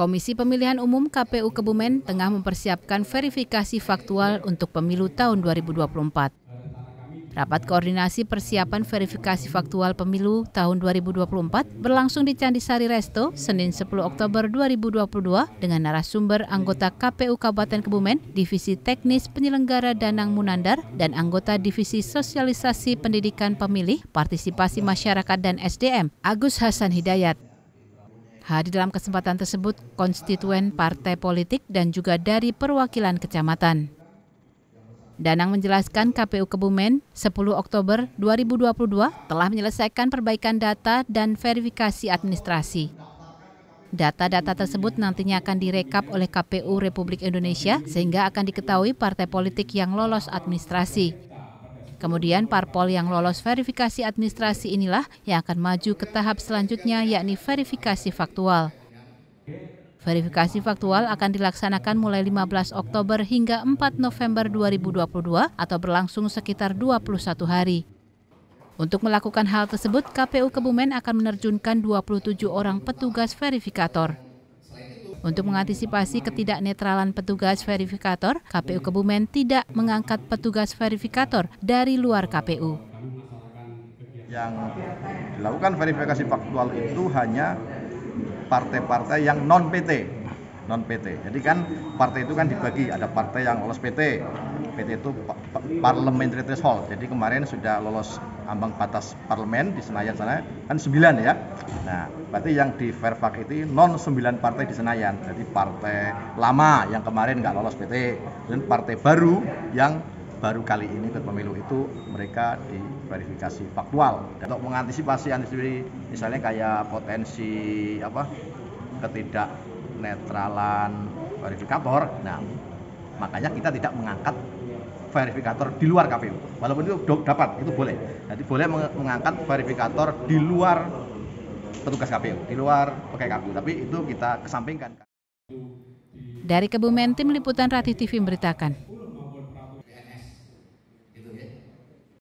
Komisi Pemilihan Umum KPU Kebumen tengah mempersiapkan verifikasi faktual untuk pemilu tahun 2024. Rapat koordinasi persiapan verifikasi faktual pemilu tahun 2024 berlangsung di Candi Sari Resto, Senin 10 Oktober 2022 dengan narasumber anggota KPU Kabupaten Kebumen, Divisi Teknis Penyelenggara Danang Munandar, dan anggota Divisi Sosialisasi Pendidikan Pemilih, Partisipasi Masyarakat dan SDM, Agus Hasan Hidayat. Hadir dalam kesempatan tersebut konstituen partai politik dan juga dari perwakilan kecamatan. Danang menjelaskan KPU Kebumen 10 Oktober 2022 telah menyelesaikan perbaikan data dan verifikasi administrasi. Data-data tersebut nantinya akan direkap oleh KPU Republik Indonesia sehingga akan diketahui partai politik yang lolos administrasi. Kemudian parpol yang lolos verifikasi administrasi inilah yang akan maju ke tahap selanjutnya yakni verifikasi faktual. Verifikasi faktual akan dilaksanakan mulai 15 Oktober hingga 4 November 2022 atau berlangsung sekitar 21 hari. Untuk melakukan hal tersebut, KPU Kebumen akan menerjunkan 27 orang petugas verifikator. Untuk mengantisipasi ketidaknetralan petugas verifikator, KPU Kebumen tidak mengangkat petugas verifikator dari luar KPU. Yang dilakukan verifikasi faktual itu hanya partai-partai yang non PT non PT. Jadi kan partai itu kan dibagi, ada partai yang lolos PT, PT itu parliamentary threshold. Jadi kemarin sudah lolos ambang batas parlemen di Senayan sana kan 9 ya. Nah, berarti yang di Fairfax itu non 9 partai di Senayan. Jadi partai lama yang kemarin nggak lolos PT dan partai baru yang baru kali ini ikut pemilu itu mereka diverifikasi faktual. Dan untuk mengantisipasi antisipasi misalnya kayak potensi apa ketidak netralan verifikator. Nah, makanya kita tidak mengangkat verifikator di luar KPU. Walaupun itu dapat, itu boleh. Jadi boleh mengangkat verifikator di luar petugas KPU, di luar pegawai KPU, tapi itu kita kesampingkan. Dari Kebumen, tim liputan Ratih TV memberitakan.